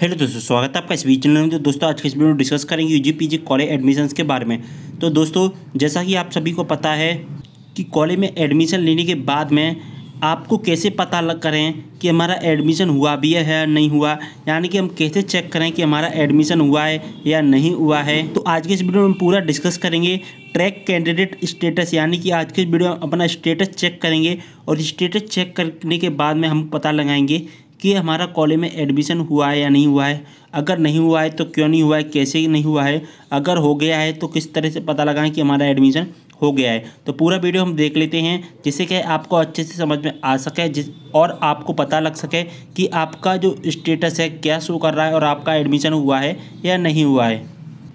hello दोस्तों स्वागत है आपका इस वीडियो चैनल में तो दोस्तों आज के इस वीडियो में डिस्कस करेंगे यू जी कॉलेज एडमिशन के बारे में तो दोस्तों जैसा कि आप सभी को पता है कि कॉलेज में एडमिशन लेने के बाद में आपको कैसे पता लग करें कि हमारा एडमिशन हुआ भी है या नहीं हुआ यानी कि हम कैसे चेक करें कि हमारा एडमिशन हुआ है या नहीं हुआ है तो आज के इस वीडियो में पूरा डिस्कस करेंगे ट्रैक कैंडिडेट स्टेटस यानी कि आज के इस वीडियो में अपना स्टेटस चेक करेंगे और स्टेटस चेक करने के बाद में हम पता लगाएंगे कि हमारा कॉलेज में एडमिशन हुआ है या नहीं हुआ है अगर नहीं हुआ है तो क्यों नहीं हुआ है कैसे नहीं हुआ है अगर हो गया है तो किस तरह से पता लगाएं कि हमारा एडमिशन हो गया है तो पूरा वीडियो हम देख लेते हैं जिससे कि आपको अच्छे से समझ में आ सके जिस और आपको पता लग सके कि आपका जो स्टेटस है क्या शो कर रहा है और आपका एडमिशन हुआ है या नहीं हुआ है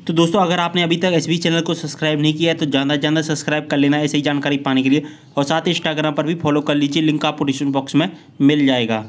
तो दोस्तों अगर आपने अभी तक एस चैनल को सब्सक्राइब नहीं किया है तो ज़्यादा से ज़्यादा सब्सक्राइब कर लेना ऐसी जानकारी पाने के लिए और साथ ही इंस्टाग्राम पर भी फॉलो कर लीजिए लिंक आपको डिस्क्रिप्शन बॉक्स में मिल जाएगा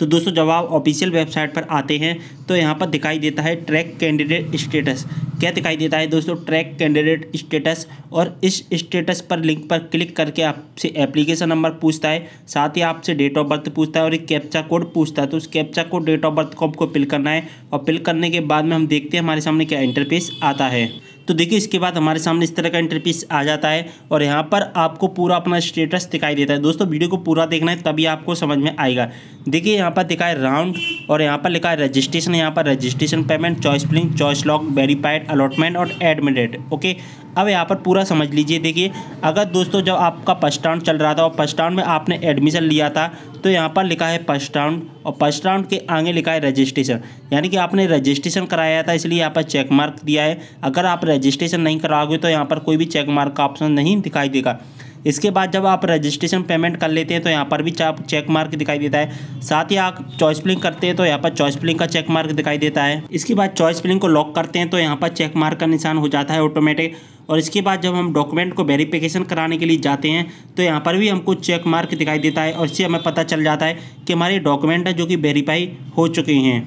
तो दोस्तों जब आप ऑफिशियल वेबसाइट पर आते हैं तो यहाँ पर दिखाई देता है ट्रैक कैंडिडेट स्टेटस क्या दिखाई देता है दोस्तों ट्रैक कैंडिडेट स्टेटस और इस स्टेटस पर लिंक पर क्लिक करके आपसे एप्लीकेशन नंबर पूछता है साथ ही आपसे डेट ऑफ बर्थ पूछता है और एक कैप्चा कोड पूछता है तो उस captcha code date of birth को आपको फिल करना है और फिल करने के बाद में हम देखते हैं हमारे सामने क्या इंटरफेस आता है तो देखिए इसके बाद हमारे सामने इस तरह का इंटरपीस आ जाता है और यहाँ पर आपको पूरा अपना स्टेटस दिखाई देता है दोस्तों वीडियो को पूरा देखना है तभी आपको समझ में आएगा देखिए यहाँ पर दिखा है राउंड और यहाँ पर लिखा है रजिस्ट्रेशन यहाँ पर registration payment choice filling choice lock verified allotment और एडमिटेड ओके अब यहाँ पर पूरा समझ लीजिए देखिए अगर दोस्तों जब आपका फर्स्ट राउंड चल रहा था और फर्स्ट राउंड में आपने एडमिशन लिया था तो यहाँ पर लिखा है फर्स्ट राउंड और फर्स्ट राउंड के आगे लिखा है रजिस्ट्रेशन यानी कि आपने रजिस्ट्रेशन कराया था इसलिए यहाँ पर चेक मार्क दिया है अगर आप रजिस्ट्रेशन नहीं कराओगे तो यहाँ पर कोई भी चेक मार्क का ऑप्शन नहीं दिखाई देगा इसके बाद जब आप रजिस्ट्रेशन पेमेंट कर लेते हैं तो यहाँ पर भी चेक मार्क दिखाई देता है साथ ही आप चॉइस प्लिंग करते हैं तो यहाँ पर चॉइस प्लिंग का चेक मार्क दिखाई देता है इसके बाद चॉइस प्लिंग को लॉक करते हैं तो यहाँ पर चेक मार्क का निशान हो जाता है ऑटोमेटिक और इसके बाद जब हम डॉक्यूमेंट को वेरीफिकेशन कराने के लिए जाते हैं तो यहाँ पर भी हमको चेक मार्क दिखाई देता है और इससे हमें पता चल जाता है कि हमारे डॉक्यूमेंट हैं जो कि वेरीफाई हो चुके हैं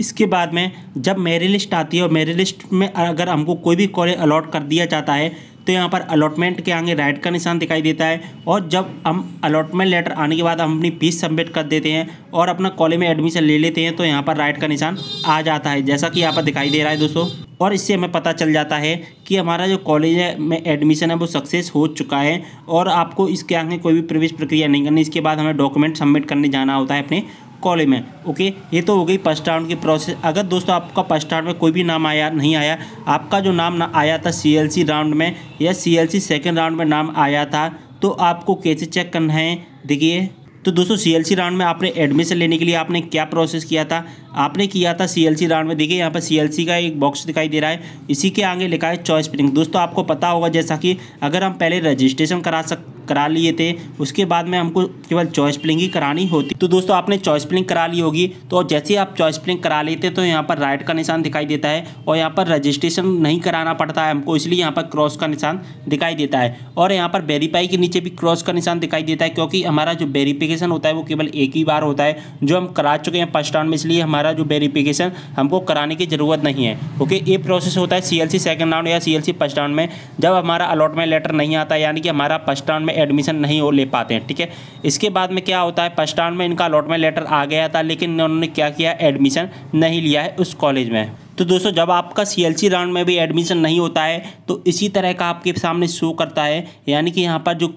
इसके बाद में जब मेरी लिस्ट आती है और मेरी लिस्ट में अगर हमको कोई भी कॉलेज अलॉट कर दिया जाता है तो यहाँ पर अलॉटमेंट के आगे राइट का निशान दिखाई देता है और जब हम अलॉटमेंट लेटर आने के बाद हम अपनी फीस सबमिट कर देते हैं और अपना कॉलेज में एडमिशन ले लेते हैं तो यहाँ पर राइट का निशान आ जाता है जैसा कि यहाँ पर दिखाई दे रहा है दोस्तों और इससे हमें पता चल जाता है कि हमारा जो कॉलेज में एडमिशन है वो सक्सेस हो चुका है और आपको इसके आगे कोई भी प्रवेश प्रक्रिया नहीं करनी इसके बाद हमें डॉक्यूमेंट सबमिट करने जाना होता है अपने कॉलेज में ओके ये तो हो गई फर्स्ट राउंड की प्रोसेस अगर दोस्तों आपका फर्स्ट राउंड में कोई भी नाम आया नहीं आया आपका जो नाम ना आया था सी राउंड में या सी एल सेकेंड राउंड में नाम आया था तो आपको कैसे चेक करना है देखिए तो दोस्तों सी राउंड में आपने एडमिशन लेने के लिए आपने क्या प्रोसेस किया था आपने किया था सी राउंड में देखिए यहाँ पर सी का एक बॉक्स दिखाई दे रहा है इसी के आगे लिखा है चॉइस प्रिंग दोस्तों आपको पता होगा जैसा कि अगर हम पहले रजिस्ट्रेशन करा सक करा लिए थे उसके बाद में हमको केवल चॉइस प्लिंग ही करानी होती तो दोस्तों आपने चॉइस प्लिंग करा ली होगी तो जैसे आप चॉइस प्लिंग करा लेते तो यहाँ पर राइट का निशान दिखाई देता है और यहाँ पर रजिस्ट्रेशन नहीं कराना पड़ता है हमको इसलिए यहाँ पर क्रॉस का निशान दिखाई देता है और यहाँ पर वेरीफाई के नीचे भी क्रॉस का निशान दिखाई देता है क्योंकि हमारा जो वेरीफिकेशन होता है वो केवल एक ही बार होता है जो हम करा चुके हैं फर्स्ट राउंड में इसलिए हमारा जो वेरीफिकेशन हमको कराने की ज़रूरत नहीं है ओके ये प्रोसेस होता है सी एल सेकेंड राउंड या सी एल फर्स्ट राउंड में जब हमारा अलॉटमेंट लेटर नहीं आता यानी कि हमारा फर्स्ट राउंड में एडमिशन नहीं हो ले पाते हैं ठीक है इसके बाद में क्या होता है फर्स्ट राउंड में इनका अलॉटमेंट लेटर आ गया था लेकिन उन्होंने क्या किया एडमिशन नहीं लिया है उस कॉलेज में तो दोस्तों जब आपका सी राउंड में भी एडमिशन नहीं होता है तो इसी तरह का आपके सामने शो करता है यानी कि यहाँ पर जो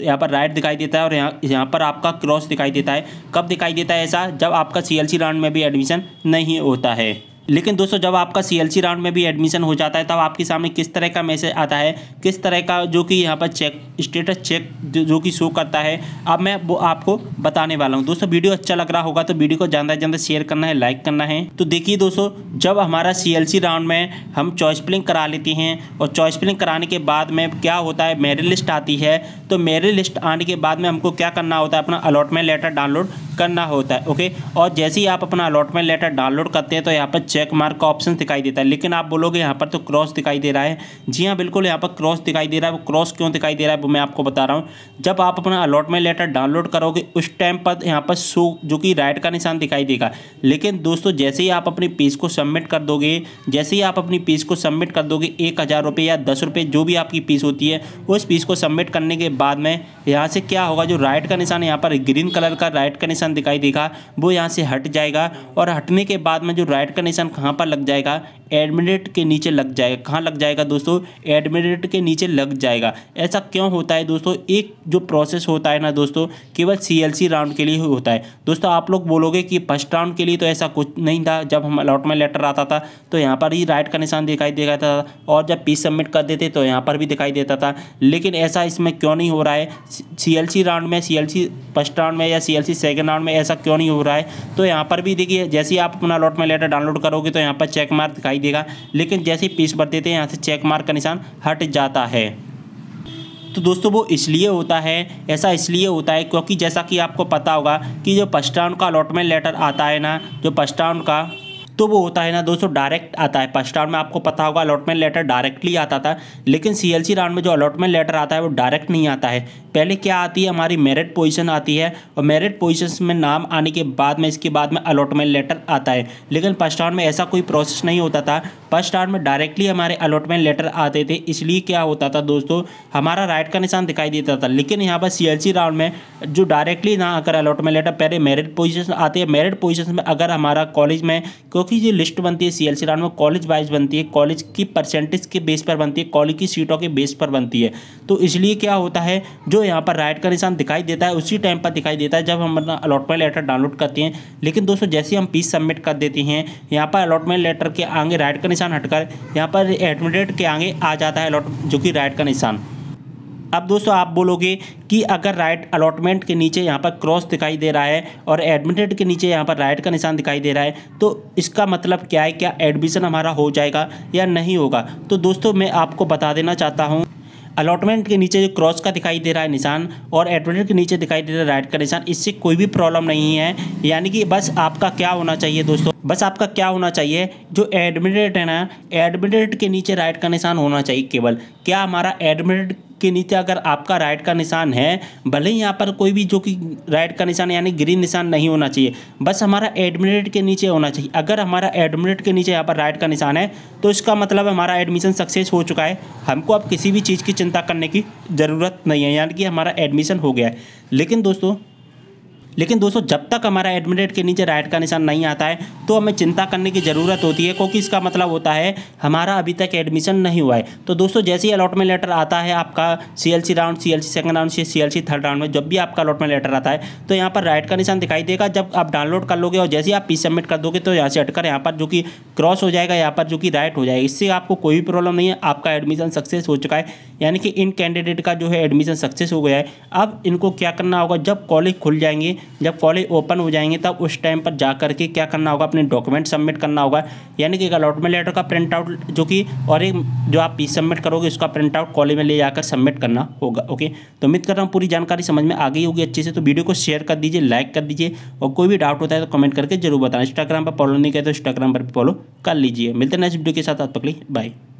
यहाँ पर राइट दिखाई देता है और यहाँ यहाँ पर आपका क्रॉस दिखाई देता है कब दिखाई देता है ऐसा जब आपका सी राउंड में भी एडमिशन नहीं होता है लेकिन दोस्तों जब आपका सी राउंड में भी एडमिशन हो जाता है तब आपके सामने किस तरह का मैसेज आता है किस तरह का जो कि यहाँ पर चेक स्टेटस चेक जो कि शो करता है अब मैं वो आपको बताने वाला हूँ दोस्तों वीडियो अच्छा लग रहा होगा तो वीडियो को ज़्यादा से ज़्यादा शेयर करना है लाइक करना है तो देखिए दोस्तों जब हमारा सी राउंड में हम चॉइस प्लिंग करा लेते हैं और चॉइस प्लिंग कराने के बाद में क्या होता है मेरिट लिस्ट आती है तो मेरिट लिस्ट आने के बाद में हमको क्या करना होता है अपना अलॉटमेंट लेटर डाउनलोड करना होता है ओके और जैसे ही आप अपना अलॉटमेंट लेटर डाउनलोड करते हैं तो यहाँ पर चेक मार्क का ऑप्शन दिखाई देता है लेकिन आप बोलोगे यहाँ पर तो क्रॉस दिखाई दे रहा है जी हाँ बिल्कुल यहाँ पर क्रॉस दिखाई दे रहा है वो क्रॉस क्यों दिखाई दे रहा है वो मैं आपको बता रहा हूँ जब आप अपना अलॉटमेंट लेटर डाउनलोड करोगे उस टाइम पर यहाँ पर शो जो कि राइट का निशान दिखाई देगा लेकिन दोस्तों जैसे ही आप अपनी पीस को सबमिट कर दोगे जैसे ही आप अपनी पीस को सबमिट कर दोगे एक हज़ार रुपये या दस रुपये जो भी आपकी पीस होती है उस पीस को सबमिट करने के बाद में यहाँ से क्या होगा जो राइट का निशान यहाँ पर ग्रीन कलर का राइट का निशान निशान दिखाई देगा वो यहाँ से हट जाएगा और हटने के बाद में जो राइट का निशान कहाँ पर लग जाएगा एडमिनेट के नीचे लग जाएगा कहाँ लग जाएगा दोस्तों एडमिनेट के नीचे लग जाएगा ऐसा क्यों होता है दोस्तों एक जो प्रोसेस होता है ना दोस्तों केवल सी राउंड के लिए ही होता है दोस्तों आप लोग बोलोगे कि फर्स्ट राउंड के लिए तो ऐसा कुछ नहीं था जब हम अलॉटमेंट लेटर आता था तो यहाँ पर ही राइट का निशान दिखाई देता था और जब पी सबमिट कर देते तो यहाँ पर भी दिखाई देता था लेकिन ऐसा इसमें क्यों नहीं हो रहा है सी राउंड में सी फर्स्ट राउंड में या सी एल सेकेंड अकाउंट में ऐसा क्यों नहीं हो रहा है तो यहाँ पर भी देखिए जैसे ही आप अपना अलॉटमेंट लेटर डाउनलोड करोगे तो यहाँ पर चेक मार्क दिखाई देगा लेकिन जैसे ही पीस भर देते हैं यहाँ से चेक मार्क का निशान हट जाता है तो दोस्तों वो इसलिए होता है ऐसा इसलिए होता है क्योंकि जैसा कि आपको पता होगा कि जो फर्स्ट राउंड का अलॉटमेंट लेटर आता है ना जो फर्स्ट राउंड का तो वो होता है ना दोस्तों डायरेक्ट आता है फर्स्ट राउंड में आपको पता होगा अलॉटमेंट लेटर डायरेक्टली आता था लेकिन सी राउंड में जो अलॉटमेंट लेटर आता है वो डायरेक्ट नहीं आता है पहले क्या आती है हमारी मेरिट पोजिशन आती है और मेरिट पोजिशन में नाम आने के बाद में इसके बाद में अलॉटमेंट लेटर आता है लेकिन फर्स्ट राउंड में ऐसा कोई प्रोसेस नहीं होता था फर्स्ट राउंड में डायरेक्टली हमारे अलॉटमेंट लेटर आते थे इसलिए क्या होता था दोस्तों हमारा राइट का निशान दिखाई देता था लेकिन यहाँ पर सी राउंड में जो डायरेक्टली ना आकर अलॉटमेंट लेटर पहले मेरिट पोजिशन आते हैं मेरिट पोजिशन में अगर हमारा कॉलेज में को ट्रॉफी जो लिस्ट बनती है सी एल में कॉलेज वाइज बनती है कॉलेज की परसेंटेज के बेस पर बनती है कॉलेज की सीटों के बेस पर बनती है तो इसलिए क्या होता है जो यहाँ पर राइट का निशान दिखाई देता है उसी टाइम पर दिखाई देता है जब हम अपना अलॉटमेंट लेटर डाउनलोड करते हैं लेकिन दोस्तों जैसे हम पीस सबमिट कर देते हैं यहाँ पर अलॉटमेंट लेटर के आगे राइट का निशान हटकर यहाँ पर एडमिटेड के आगे आ जाता है अलॉट जो कि राइट का निशान अब दोस्तों आप बोलोगे कि अगर राइट अलॉटमेंट के नीचे यहाँ पर क्रॉस दिखाई दे रहा है और एडमिटेड के नीचे यहाँ पर राइट का निशान दिखाई दे रहा है तो इसका मतलब क्या है क्या एडमिशन हमारा हो जाएगा या नहीं होगा तो दोस्तों मैं आपको बता देना चाहता हूँ अलॉटमेंट के नीचे जो क्रॉस का दिखाई दे रहा है निशान और एडमिटेड के नीचे दिखाई दे रहा है राइट का निशान इससे कोई भी प्रॉब्लम नहीं है यानी कि बस आपका क्या होना चाहिए दोस्तों बस आपका क्या होना चाहिए जो एडमिटेड है ना एडमिटेड के नीचे राइट का निशान होना चाहिए केवल क्या हमारा एडमिटेड के नीचे अगर आपका राइट का निशान है भले ही यहाँ पर कोई भी जो कि राइट का निशान यानी ग्रीन निशान नहीं होना चाहिए बस हमारा एडमिट के नीचे होना चाहिए अगर हमारा एडमिनेट के नीचे यहाँ पर राइट का निशान है तो इसका मतलब हमारा एडमिशन सक्सेस हो चुका है हमको अब किसी भी चीज़ की चिंता करने की ज़रूरत नहीं है यानी कि हमारा एडमिशन हो गया है लेकिन दोस्तों लेकिन दोस्तों जब तक हमारा एडमिटेड के नीचे राइट का निशान नहीं आता है तो हमें चिंता करने की ज़रूरत होती है क्योंकि इसका मतलब होता है हमारा अभी तक एडमिशन नहीं हुआ है तो दोस्तों जैसे ही अलॉटमेंट लेटर आता है आपका C L C round C L C second round C L C third round में जब भी आपका अलॉटमेंट लेटर आता है तो यहाँ पर राइट का निशान दिखाई देगा जब आप डाउनलोड कर लोगे और जैसे ही आप पी सबमिट कर दोगे तो यहाँ से हटकर यहाँ पर जो कि क्रॉस हो जाएगा यहाँ पर जो कि राइट हो जाएगा इससे आपको कोई भी प्रॉब्लम नहीं है आपका एडमिशन सक्सेस हो चुका है यानी कि इन कैंडिडेट का जो है एडमिशन सक्सेस हो गया है अब इनको क्या करना होगा जब कॉलेज खुल जाएंगे जब कॉलेज ओपन हो जाएंगे तब उस टाइम पर जा कर के क्या करना होगा अपने डॉक्यूमेंट सबमिट करना होगा यानी कि एक अलॉटमेंट लेटर का प्रिंट आउट जो कि और एक जो आप पी सबमिट करोगे उसका प्रिंट आउट कॉलेज में ले जाकर सबमिट करना होगा ओके तो उम्मीद कर रहा हूँ पूरी जानकारी समझ में आ गई होगी अच्छे से तो वीडियो को शेयर कर दीजिए लाइक कर दीजिए और कोई भी डाउट होता है तो कमेंट करके जरूर बताना इंस्टाग्राम पर फॉलो नहीं करें तो इंस्टाग्राम पर फॉलो कर लीजिए मिलते हैं नेक्स्ट वीडियो के साथ आप तक बाय